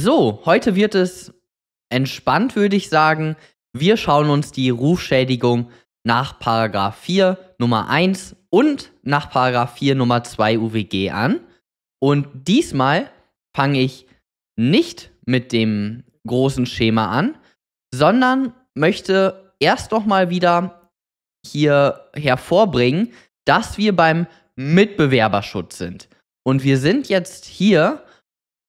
So, heute wird es entspannt, würde ich sagen. Wir schauen uns die Rufschädigung nach Paragraph 4 Nummer 1 und nach Paragraph 4 Nummer 2 UWG an. Und diesmal fange ich nicht mit dem großen Schema an, sondern möchte erst nochmal wieder hier hervorbringen, dass wir beim Mitbewerberschutz sind. Und wir sind jetzt hier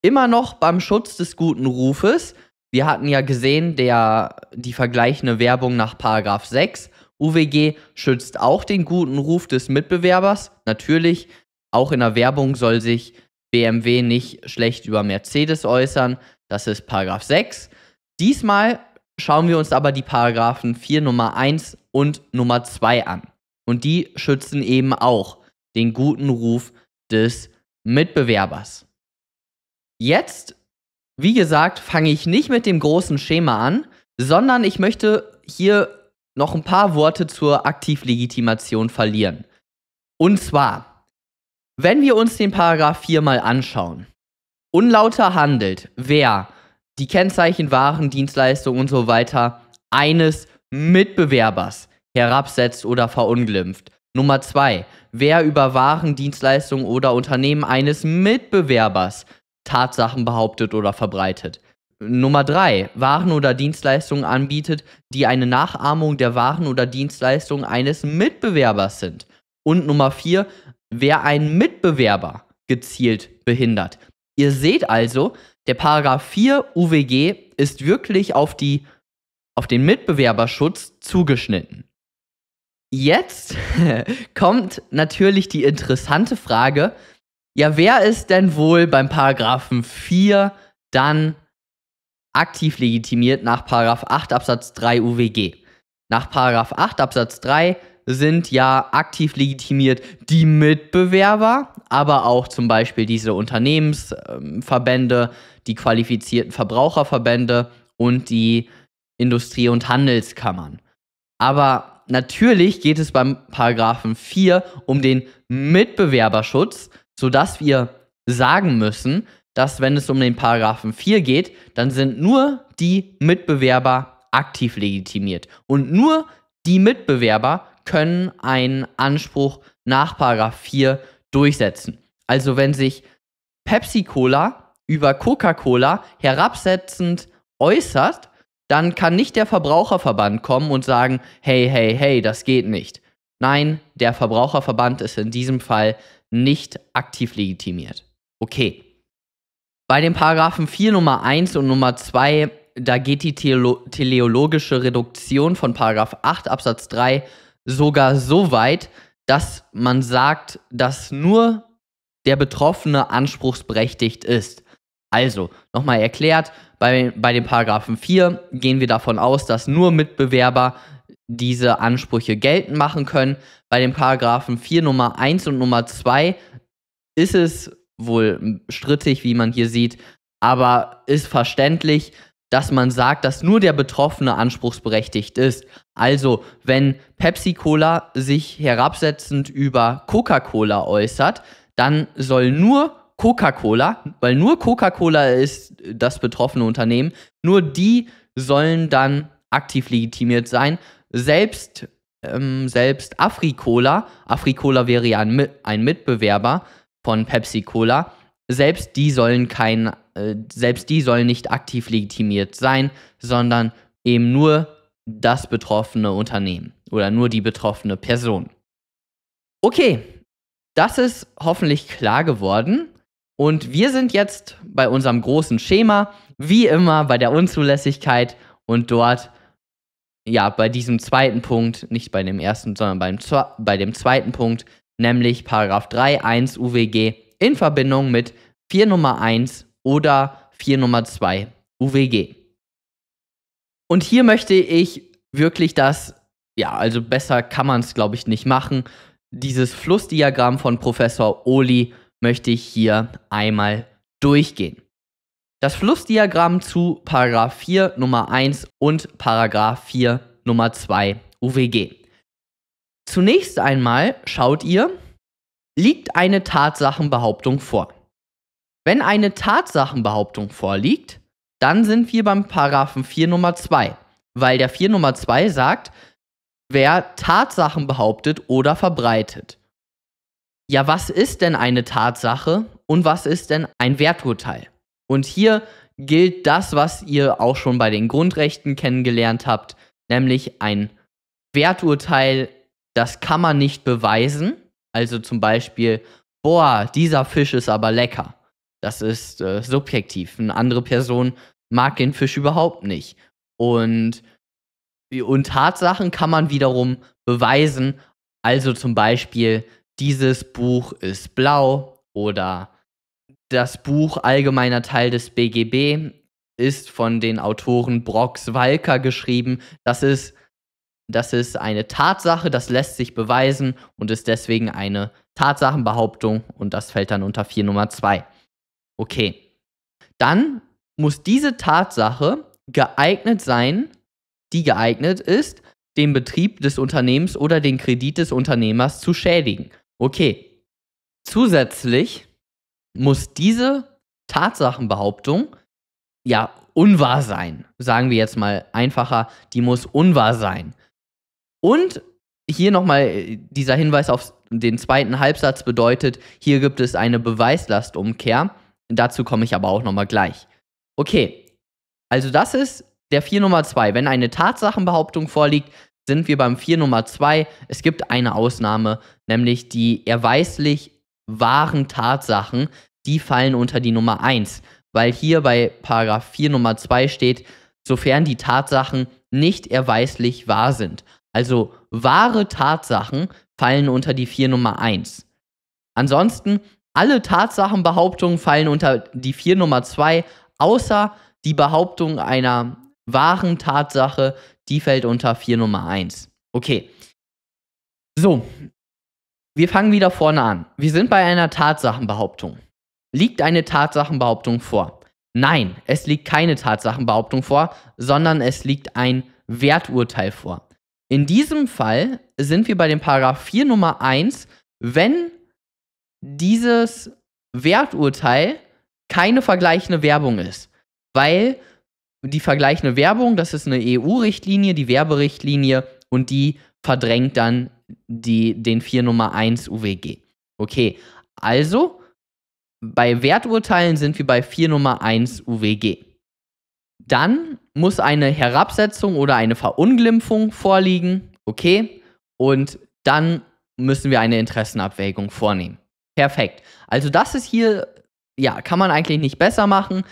immer noch beim Schutz des guten Rufes. Wir hatten ja gesehen, der, die vergleichende Werbung nach Paragraph 6. UWG schützt auch den guten Ruf des Mitbewerbers. Natürlich, auch in der Werbung soll sich BMW nicht schlecht über Mercedes äußern. Das ist Paragraph 6. Diesmal schauen wir uns aber die Paragraphen 4 Nummer 1 und Nummer 2 an. Und die schützen eben auch den guten Ruf des Mitbewerbers. Jetzt, wie gesagt, fange ich nicht mit dem großen Schema an, sondern ich möchte hier noch ein paar Worte zur Aktivlegitimation verlieren. Und zwar, wenn wir uns den Paragraph 4 mal anschauen. Unlauter handelt, wer die Kennzeichen, Waren, Dienstleistungen und so weiter eines Mitbewerbers herabsetzt oder verunglimpft. Nummer 2, wer über Waren, Dienstleistungen oder Unternehmen eines Mitbewerbers Tatsachen behauptet oder verbreitet. Nummer drei, Waren oder Dienstleistungen anbietet, die eine Nachahmung der Waren oder Dienstleistungen eines Mitbewerbers sind. Und Nummer vier, wer einen Mitbewerber gezielt behindert. Ihr seht also, der Paragraph 4 UWG ist wirklich auf, die, auf den Mitbewerberschutz zugeschnitten. Jetzt kommt natürlich die interessante Frage, ja, wer ist denn wohl beim Paragraphen 4 dann aktiv legitimiert nach Paragraph 8 Absatz 3 UWG? Nach Paragraph 8 Absatz 3 sind ja aktiv legitimiert die Mitbewerber, aber auch zum Beispiel diese Unternehmensverbände, die qualifizierten Verbraucherverbände und die Industrie- und Handelskammern. Aber natürlich geht es beim Paragraphen 4 um den Mitbewerberschutz sodass wir sagen müssen, dass wenn es um den Paragraphen 4 geht, dann sind nur die Mitbewerber aktiv legitimiert und nur die Mitbewerber können einen Anspruch nach Paragraph 4 durchsetzen. Also wenn sich Pepsi Cola über Coca-Cola herabsetzend äußert, dann kann nicht der Verbraucherverband kommen und sagen, hey, hey, hey, das geht nicht. Nein, der Verbraucherverband ist in diesem Fall nicht aktiv legitimiert. Okay. Bei den Paragraphen 4 Nummer 1 und Nummer 2, da geht die teleologische Reduktion von Paragraph 8 Absatz 3 sogar so weit, dass man sagt, dass nur der Betroffene anspruchsberechtigt ist. Also, nochmal erklärt, bei, bei dem Paragraphen 4 gehen wir davon aus, dass nur Mitbewerber diese Ansprüche geltend machen können. Bei den Paragraphen 4 Nummer 1 und Nummer 2 ist es wohl strittig, wie man hier sieht, aber ist verständlich, dass man sagt, dass nur der Betroffene anspruchsberechtigt ist. Also, wenn Pepsi Cola sich herabsetzend über Coca-Cola äußert, dann soll nur Coca-Cola, weil nur Coca-Cola ist das betroffene Unternehmen, nur die sollen dann aktiv legitimiert sein, selbst, ähm, selbst Africola, Africola wäre ja ein, ein Mitbewerber von Pepsi Cola, selbst die sollen kein, äh, selbst die sollen nicht aktiv legitimiert sein, sondern eben nur das betroffene Unternehmen oder nur die betroffene Person. Okay, das ist hoffentlich klar geworden. Und wir sind jetzt bei unserem großen Schema, wie immer bei der Unzulässigkeit. Und dort ja, bei diesem zweiten Punkt, nicht bei dem ersten, sondern beim, bei dem zweiten Punkt, nämlich Paragraph 3 1 UWG in Verbindung mit 4 Nummer 1 oder 4 Nummer 2 UWG. Und hier möchte ich wirklich das, ja, also besser kann man es, glaube ich, nicht machen. Dieses Flussdiagramm von Professor Oli möchte ich hier einmal durchgehen. Das Flussdiagramm zu Paragraph 4 Nummer 1 und Paragraph 4 Nummer 2 UWG. Zunächst einmal schaut ihr, liegt eine Tatsachenbehauptung vor. Wenn eine Tatsachenbehauptung vorliegt, dann sind wir beim Paragraphen 4 Nummer 2, weil der 4 Nummer 2 sagt, wer Tatsachen behauptet oder verbreitet. Ja, was ist denn eine Tatsache und was ist denn ein Werturteil? Und hier gilt das, was ihr auch schon bei den Grundrechten kennengelernt habt, nämlich ein Werturteil, das kann man nicht beweisen. Also zum Beispiel, boah, dieser Fisch ist aber lecker. Das ist äh, subjektiv. Eine andere Person mag den Fisch überhaupt nicht. Und, und Tatsachen kann man wiederum beweisen. Also zum Beispiel, dieses Buch ist blau oder das Buch Allgemeiner Teil des BGB ist von den Autoren Brox Walker geschrieben. Das ist, das ist eine Tatsache, das lässt sich beweisen und ist deswegen eine Tatsachenbehauptung und das fällt dann unter 4 Nummer 2. Okay. Dann muss diese Tatsache geeignet sein, die geeignet ist, den Betrieb des Unternehmens oder den Kredit des Unternehmers zu schädigen. Okay. Zusätzlich muss diese Tatsachenbehauptung ja unwahr sein. Sagen wir jetzt mal einfacher, die muss unwahr sein. Und hier nochmal äh, dieser Hinweis auf den zweiten Halbsatz bedeutet, hier gibt es eine Beweislastumkehr. Dazu komme ich aber auch nochmal gleich. Okay, also das ist der 4 Nummer 2. Wenn eine Tatsachenbehauptung vorliegt, sind wir beim 4 Nummer 2. Es gibt eine Ausnahme, nämlich die erweislich wahren Tatsachen, die fallen unter die Nummer 1, weil hier bei Paragraph 4 Nummer 2 steht, sofern die Tatsachen nicht erweislich wahr sind. Also wahre Tatsachen fallen unter die 4 Nummer 1. Ansonsten alle Tatsachenbehauptungen fallen unter die 4 Nummer 2, außer die Behauptung einer wahren Tatsache, die fällt unter 4 Nummer 1. Okay. So, wir fangen wieder vorne an. Wir sind bei einer Tatsachenbehauptung. Liegt eine Tatsachenbehauptung vor? Nein, es liegt keine Tatsachenbehauptung vor, sondern es liegt ein Werturteil vor. In diesem Fall sind wir bei dem Paragraph 4 Nummer 1, wenn dieses Werturteil keine vergleichende Werbung ist, weil die vergleichende Werbung, das ist eine EU-Richtlinie, die Werberichtlinie und die verdrängt dann die, den 4 Nummer 1 UWG. Okay, also bei Werturteilen sind wir bei 4 Nummer 1 UWG. Dann muss eine Herabsetzung oder eine Verunglimpfung vorliegen. Okay, und dann müssen wir eine Interessenabwägung vornehmen. Perfekt. Also das ist hier, ja, kann man eigentlich nicht besser machen.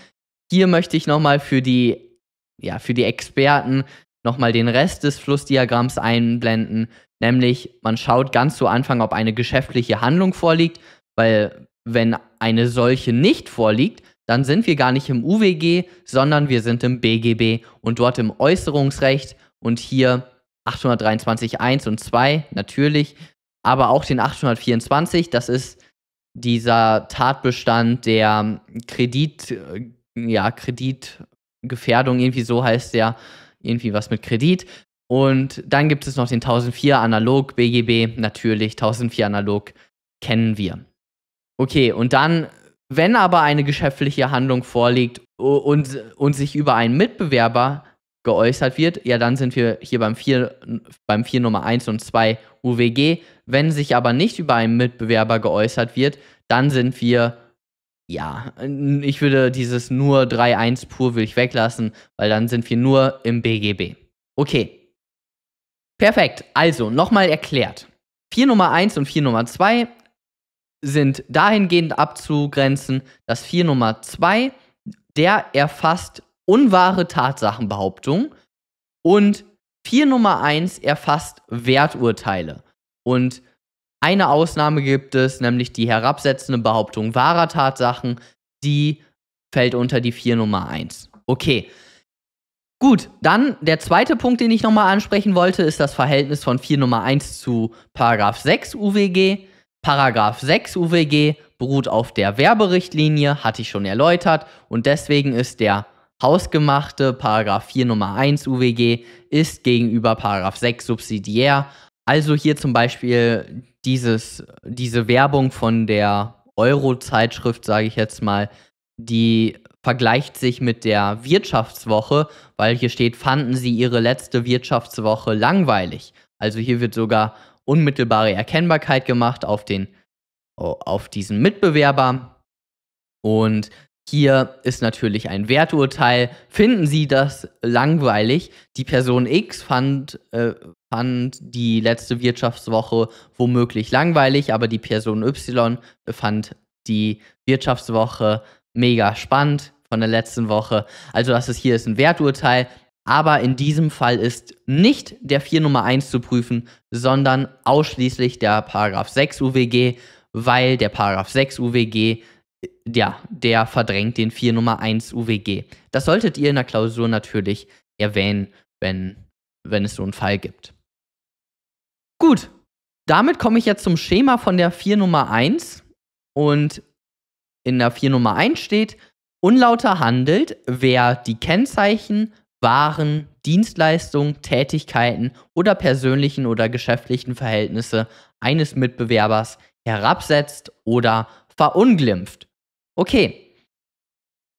Hier möchte ich nochmal für die, ja, für die Experten nochmal den Rest des Flussdiagramms einblenden. Nämlich, man schaut ganz zu Anfang, ob eine geschäftliche Handlung vorliegt, weil wenn eine solche nicht vorliegt, dann sind wir gar nicht im UWG, sondern wir sind im BGB und dort im Äußerungsrecht und hier 823.1 und 2 natürlich, aber auch den 824, das ist dieser Tatbestand der Kredit, äh, ja, Kreditgefährdung, irgendwie so heißt der, irgendwie was mit Kredit. Und dann gibt es noch den 1004 Analog BGB, natürlich 1004 Analog kennen wir. Okay, und dann, wenn aber eine geschäftliche Handlung vorliegt und, und sich über einen Mitbewerber geäußert wird, ja, dann sind wir hier beim 4, beim 4 Nummer 1 und 2 UWG. Wenn sich aber nicht über einen Mitbewerber geäußert wird, dann sind wir, ja, ich würde dieses nur 3-1 pur will ich weglassen, weil dann sind wir nur im BGB. Okay, Perfekt. Also, nochmal erklärt. Vier Nummer 1 und vier Nummer 2 sind dahingehend abzugrenzen, dass vier Nummer 2, der erfasst unwahre Tatsachenbehauptungen und vier Nummer 1 erfasst Werturteile. Und eine Ausnahme gibt es, nämlich die herabsetzende Behauptung wahrer Tatsachen, die fällt unter die vier Nummer 1. Okay, Gut, dann der zweite Punkt, den ich nochmal ansprechen wollte, ist das Verhältnis von 4 Nummer 1 zu Paragraph 6 UWG. Paragraph 6 UWG beruht auf der Werberichtlinie, hatte ich schon erläutert, und deswegen ist der hausgemachte Paragraph 4 Nummer 1 UWG ist gegenüber Paragraph 6 subsidiär. Also hier zum Beispiel dieses, diese Werbung von der Euro-Zeitschrift, sage ich jetzt mal, die vergleicht sich mit der Wirtschaftswoche, weil hier steht, fanden sie ihre letzte Wirtschaftswoche langweilig. Also hier wird sogar unmittelbare Erkennbarkeit gemacht auf, den, auf diesen Mitbewerber. Und hier ist natürlich ein Werturteil. Finden Sie das langweilig? Die Person X fand, äh, fand die letzte Wirtschaftswoche womöglich langweilig, aber die Person Y fand die Wirtschaftswoche mega spannend von der letzten Woche. Also das ist hier ist ein Werturteil, aber in diesem Fall ist nicht der 4 Nummer 1 zu prüfen, sondern ausschließlich der Paragraph 6 UWG, weil der Paragraph 6 UWG ja, der verdrängt den 4 Nummer 1 UWG. Das solltet ihr in der Klausur natürlich erwähnen, wenn, wenn es so einen Fall gibt. Gut, damit komme ich jetzt zum Schema von der 4 Nummer 1. Und in der 4 Nummer 1 steht, Unlauter handelt, wer die Kennzeichen, Waren, Dienstleistungen, Tätigkeiten oder persönlichen oder geschäftlichen Verhältnisse eines Mitbewerbers herabsetzt oder verunglimpft. Okay.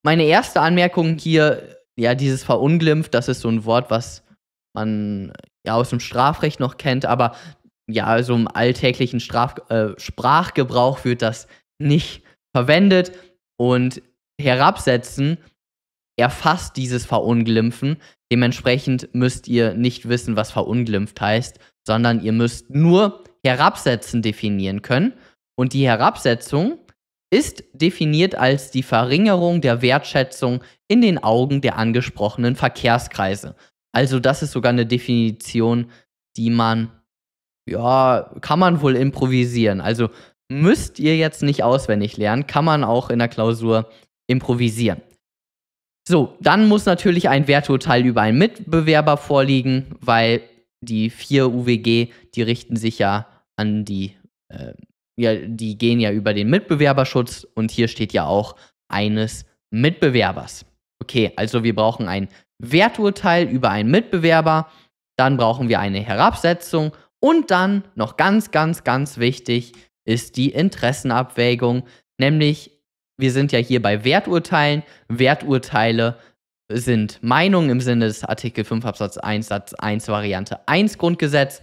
Meine erste Anmerkung hier, ja, dieses verunglimpft, das ist so ein Wort, was man ja aus dem Strafrecht noch kennt, aber ja, also im alltäglichen Straf äh, Sprachgebrauch wird das nicht verwendet. Und herabsetzen erfasst dieses Verunglimpfen. Dementsprechend müsst ihr nicht wissen, was verunglimpft heißt, sondern ihr müsst nur herabsetzen definieren können. Und die Herabsetzung ist definiert als die Verringerung der Wertschätzung in den Augen der angesprochenen Verkehrskreise. Also das ist sogar eine Definition, die man, ja, kann man wohl improvisieren. Also müsst ihr jetzt nicht auswendig lernen, kann man auch in der Klausur improvisieren. So, dann muss natürlich ein Werturteil über einen Mitbewerber vorliegen, weil die vier UWG, die richten sich ja an die, äh, ja, die gehen ja über den Mitbewerberschutz und hier steht ja auch eines Mitbewerbers. Okay, also wir brauchen ein Werturteil über einen Mitbewerber, dann brauchen wir eine Herabsetzung und dann noch ganz, ganz, ganz wichtig ist die Interessenabwägung, nämlich wir sind ja hier bei Werturteilen. Werturteile sind Meinungen im Sinne des Artikel 5 Absatz 1 Satz 1 Variante 1 Grundgesetz.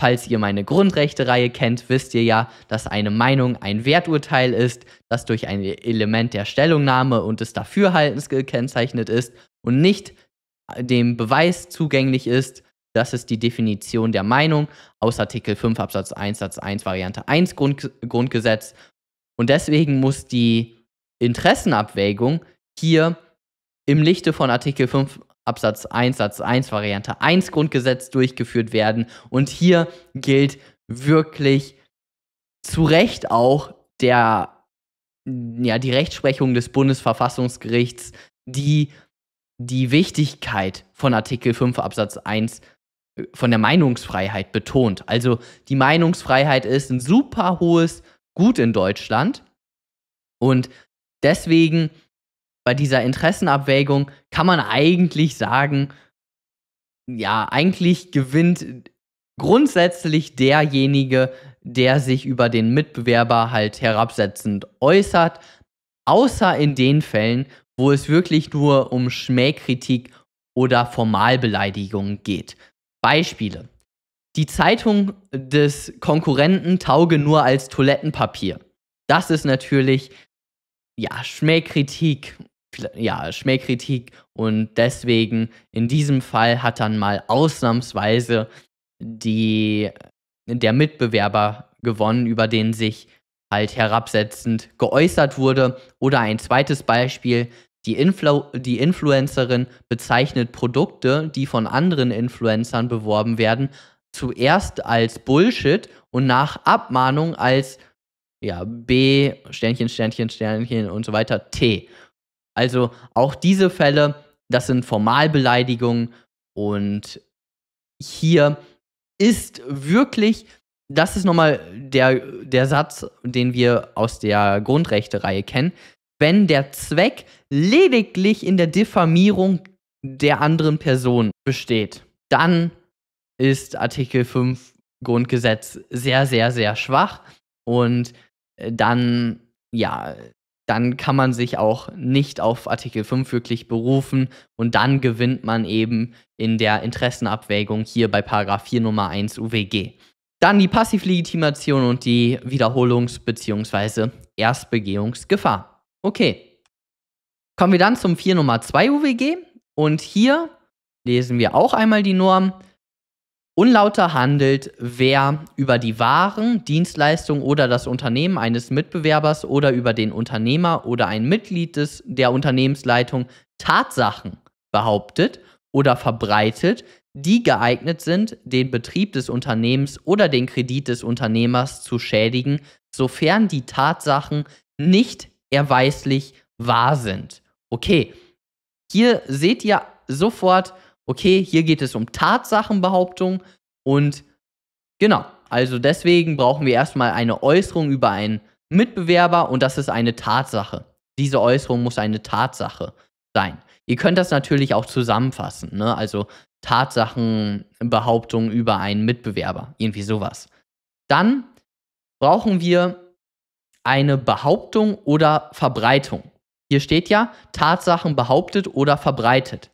Falls ihr meine Grundrechtereihe kennt, wisst ihr ja, dass eine Meinung ein Werturteil ist, das durch ein Element der Stellungnahme und des Dafürhaltens gekennzeichnet ist und nicht dem Beweis zugänglich ist. Das ist die Definition der Meinung aus Artikel 5 Absatz 1 Satz 1 Variante 1 Grund Grundgesetz. Und deswegen muss die Interessenabwägung hier im Lichte von Artikel 5 Absatz 1 Satz 1 Variante 1 Grundgesetz durchgeführt werden. Und hier gilt wirklich zu Recht auch der, ja, die Rechtsprechung des Bundesverfassungsgerichts, die die Wichtigkeit von Artikel 5 Absatz 1 äh, von der Meinungsfreiheit betont. Also die Meinungsfreiheit ist ein super hohes Gut in Deutschland. Und deswegen bei dieser Interessenabwägung kann man eigentlich sagen, ja, eigentlich gewinnt grundsätzlich derjenige, der sich über den Mitbewerber halt herabsetzend äußert, außer in den Fällen, wo es wirklich nur um Schmähkritik oder Formalbeleidigung geht. Beispiele. Die Zeitung des Konkurrenten tauge nur als Toilettenpapier. Das ist natürlich ja, Schmähkritik. Ja, Schmähkritik. Und deswegen, in diesem Fall hat dann mal ausnahmsweise die, der Mitbewerber gewonnen, über den sich halt herabsetzend geäußert wurde. Oder ein zweites Beispiel, die, Influ die Influencerin bezeichnet Produkte, die von anderen Influencern beworben werden, zuerst als Bullshit und nach Abmahnung als ja, B, Sternchen, Sternchen, Sternchen und so weiter, T. Also auch diese Fälle, das sind Formalbeleidigungen und hier ist wirklich, das ist nochmal der, der Satz, den wir aus der Grundrechte-Reihe kennen, wenn der Zweck lediglich in der Diffamierung der anderen Person besteht, dann ist Artikel 5 Grundgesetz sehr, sehr, sehr schwach und dann, ja, dann kann man sich auch nicht auf Artikel 5 wirklich berufen und dann gewinnt man eben in der Interessenabwägung hier bei Paragraph 4 Nummer 1 UWG. Dann die Passivlegitimation und die Wiederholungs- bzw. Erstbegehungsgefahr. Okay. Kommen wir dann zum 4 Nummer 2 UWG und hier lesen wir auch einmal die Norm. Unlauter handelt, wer über die Waren, Dienstleistungen oder das Unternehmen eines Mitbewerbers oder über den Unternehmer oder ein Mitglied des, der Unternehmensleitung Tatsachen behauptet oder verbreitet, die geeignet sind, den Betrieb des Unternehmens oder den Kredit des Unternehmers zu schädigen, sofern die Tatsachen nicht erweislich wahr sind. Okay, hier seht ihr sofort, okay, hier geht es um Tatsachenbehauptung und genau, also deswegen brauchen wir erstmal eine Äußerung über einen Mitbewerber und das ist eine Tatsache. Diese Äußerung muss eine Tatsache sein. Ihr könnt das natürlich auch zusammenfassen, ne? also Tatsachenbehauptung über einen Mitbewerber, irgendwie sowas. Dann brauchen wir eine Behauptung oder Verbreitung. Hier steht ja Tatsachen behauptet oder verbreitet.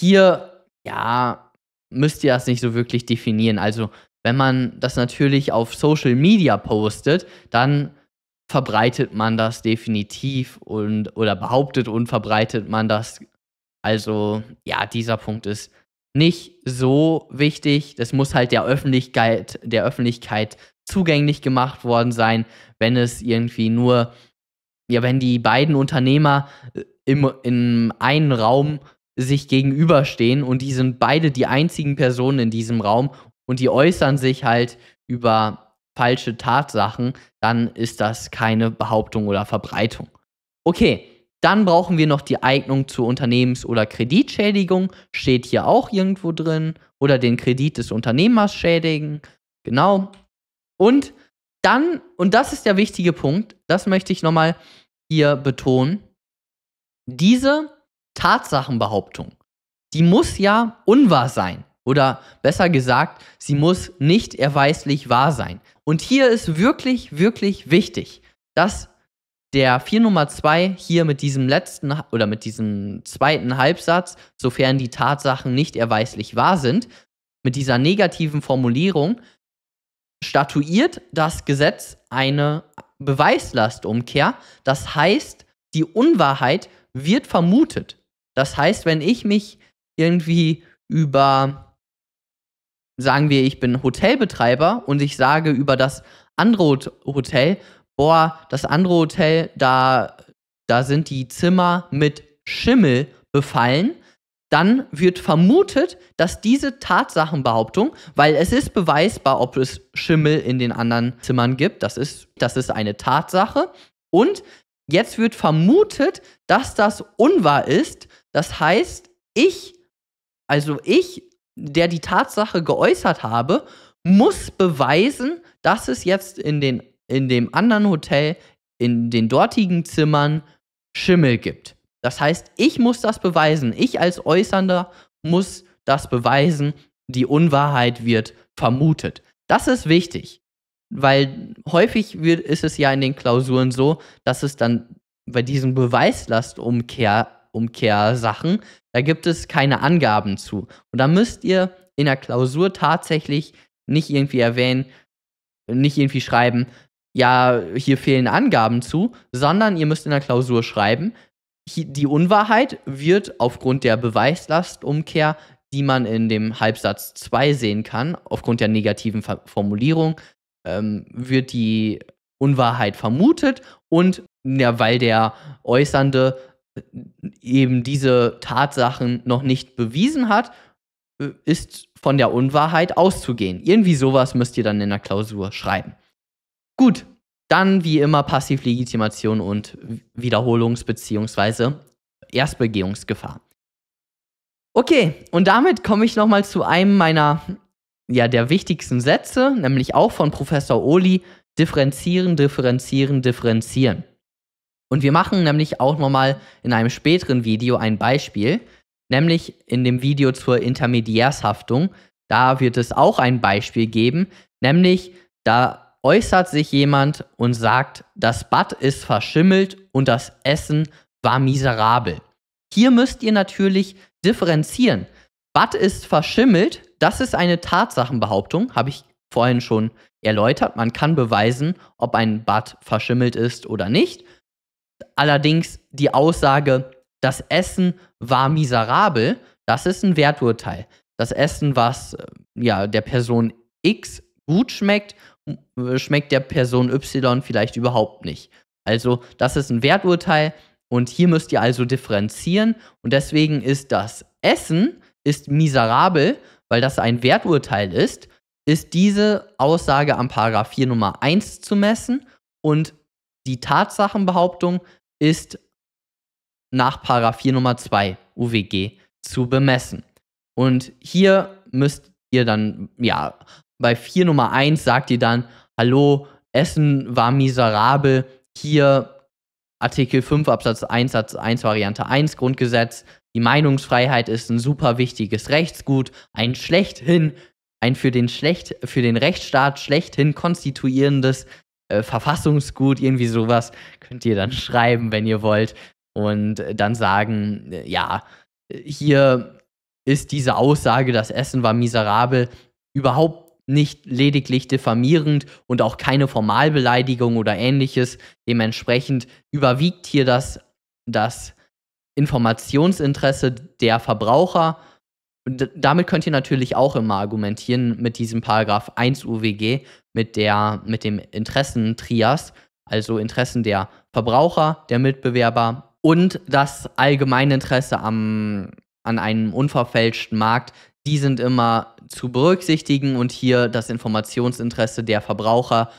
Hier ja, müsst ihr das nicht so wirklich definieren. Also, wenn man das natürlich auf Social Media postet, dann verbreitet man das definitiv und oder behauptet und verbreitet man das. Also, ja, dieser Punkt ist nicht so wichtig. Das muss halt der Öffentlichkeit, der Öffentlichkeit zugänglich gemacht worden sein, wenn es irgendwie nur, ja, wenn die beiden Unternehmer äh, im, in einem Raum sich gegenüberstehen und die sind beide die einzigen Personen in diesem Raum und die äußern sich halt über falsche Tatsachen, dann ist das keine Behauptung oder Verbreitung. Okay, dann brauchen wir noch die Eignung zur Unternehmens- oder Kreditschädigung, steht hier auch irgendwo drin, oder den Kredit des Unternehmers schädigen, genau. Und dann, und das ist der wichtige Punkt, das möchte ich nochmal hier betonen, diese Tatsachenbehauptung, die muss ja unwahr sein. Oder besser gesagt, sie muss nicht erweislich wahr sein. Und hier ist wirklich, wirklich wichtig, dass der 4 Nummer 2 hier mit diesem letzten oder mit diesem zweiten Halbsatz, sofern die Tatsachen nicht erweislich wahr sind, mit dieser negativen Formulierung statuiert das Gesetz eine Beweislastumkehr. Das heißt, die Unwahrheit wird vermutet. Das heißt, wenn ich mich irgendwie über, sagen wir, ich bin Hotelbetreiber und ich sage über das andere Hotel, boah, das andere Hotel, da, da sind die Zimmer mit Schimmel befallen, dann wird vermutet, dass diese Tatsachenbehauptung, weil es ist beweisbar, ob es Schimmel in den anderen Zimmern gibt, das ist, das ist eine Tatsache. Und jetzt wird vermutet, dass das unwahr ist, das heißt, ich, also ich, der die Tatsache geäußert habe, muss beweisen, dass es jetzt in, den, in dem anderen Hotel, in den dortigen Zimmern Schimmel gibt. Das heißt, ich muss das beweisen. Ich als Äußernder muss das beweisen. Die Unwahrheit wird vermutet. Das ist wichtig, weil häufig wird, ist es ja in den Klausuren so, dass es dann bei diesem Beweislastumkehr Umkehrsachen. Da gibt es keine Angaben zu. Und da müsst ihr in der Klausur tatsächlich nicht irgendwie erwähnen, nicht irgendwie schreiben, ja, hier fehlen Angaben zu, sondern ihr müsst in der Klausur schreiben, die Unwahrheit wird aufgrund der Beweislastumkehr, die man in dem Halbsatz 2 sehen kann, aufgrund der negativen Formulierung, ähm, wird die Unwahrheit vermutet und ja, weil der Äußernde eben diese Tatsachen noch nicht bewiesen hat, äh, ist von der Unwahrheit auszugehen. Irgendwie sowas müsst ihr dann in der Klausur schreiben. Gut, dann wie immer Passivlegitimation und Wiederholungs- bzw. Erstbegehungsgefahr. Okay, und damit komme ich nochmal zu einem meiner, ja, der wichtigsten Sätze, nämlich auch von Professor Oli, differenzieren, differenzieren, differenzieren. Und wir machen nämlich auch nochmal in einem späteren Video ein Beispiel, nämlich in dem Video zur Intermediärshaftung. Da wird es auch ein Beispiel geben, nämlich da äußert sich jemand und sagt, das Bad ist verschimmelt und das Essen war miserabel. Hier müsst ihr natürlich differenzieren. Bad ist verschimmelt, das ist eine Tatsachenbehauptung, habe ich vorhin schon erläutert. Man kann beweisen, ob ein Bad verschimmelt ist oder nicht allerdings die Aussage, das Essen war miserabel, das ist ein Werturteil. Das Essen, was äh, ja der Person X gut schmeckt, äh, schmeckt der Person Y vielleicht überhaupt nicht. Also, das ist ein Werturteil und hier müsst ihr also differenzieren und deswegen ist das Essen ist miserabel, weil das ein Werturteil ist, ist diese Aussage am Paragraph 4 Nummer 1 zu messen und die Tatsachenbehauptung ist nach Paragraph Nummer 2 UWG zu bemessen. Und hier müsst ihr dann, ja, bei 4 Nummer 1 sagt ihr dann, hallo, Essen war miserabel, hier Artikel 5 Absatz 1 Satz 1 Variante 1 Grundgesetz, die Meinungsfreiheit ist ein super wichtiges Rechtsgut, ein schlechthin, ein für den, schlecht, für den Rechtsstaat schlechthin konstituierendes äh, Verfassungsgut, irgendwie sowas, könnt ihr dann schreiben, wenn ihr wollt. Und äh, dann sagen, äh, ja, hier ist diese Aussage, das Essen war miserabel, überhaupt nicht lediglich diffamierend und auch keine Formalbeleidigung oder ähnliches. Dementsprechend überwiegt hier das, das Informationsinteresse der Verbraucher und damit könnt ihr natürlich auch immer argumentieren mit diesem Paragraph 1 UWG, mit, der, mit dem Interessentrias, also Interessen der Verbraucher, der Mitbewerber und das allgemeine Interesse am, an einem unverfälschten Markt, die sind immer zu berücksichtigen und hier das Informationsinteresse der Verbraucher,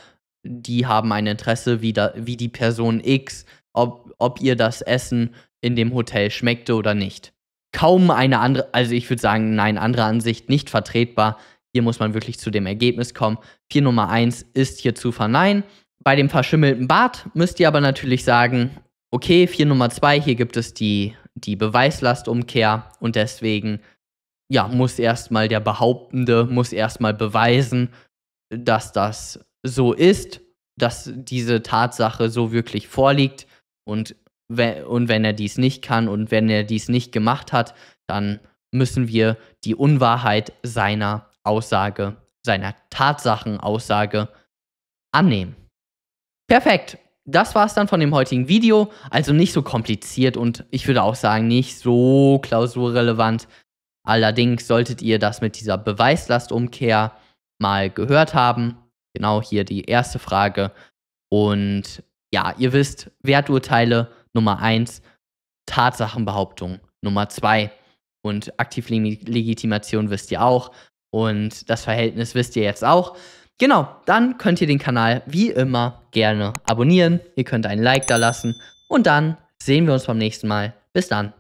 die haben ein Interesse wie, da, wie die Person X, ob, ob ihr das Essen in dem Hotel schmeckte oder nicht kaum eine andere, also ich würde sagen, nein, andere Ansicht nicht vertretbar. Hier muss man wirklich zu dem Ergebnis kommen. Vier Nummer eins ist hier zu verneinen. Bei dem verschimmelten Bart müsst ihr aber natürlich sagen, okay, vier Nummer zwei, hier gibt es die, die Beweislastumkehr und deswegen ja, muss erstmal der Behauptende, muss erstmal beweisen, dass das so ist, dass diese Tatsache so wirklich vorliegt und und wenn er dies nicht kann und wenn er dies nicht gemacht hat, dann müssen wir die Unwahrheit seiner Aussage, seiner Tatsachenaussage annehmen. Perfekt. Das war's dann von dem heutigen Video. Also nicht so kompliziert und ich würde auch sagen, nicht so klausurrelevant. Allerdings solltet ihr das mit dieser Beweislastumkehr mal gehört haben. Genau hier die erste Frage. Und ja, ihr wisst, Werturteile Nummer eins Tatsachenbehauptung. Nummer zwei und Aktivlegitimation wisst ihr auch. Und das Verhältnis wisst ihr jetzt auch. Genau, dann könnt ihr den Kanal wie immer gerne abonnieren. Ihr könnt einen Like da lassen. Und dann sehen wir uns beim nächsten Mal. Bis dann.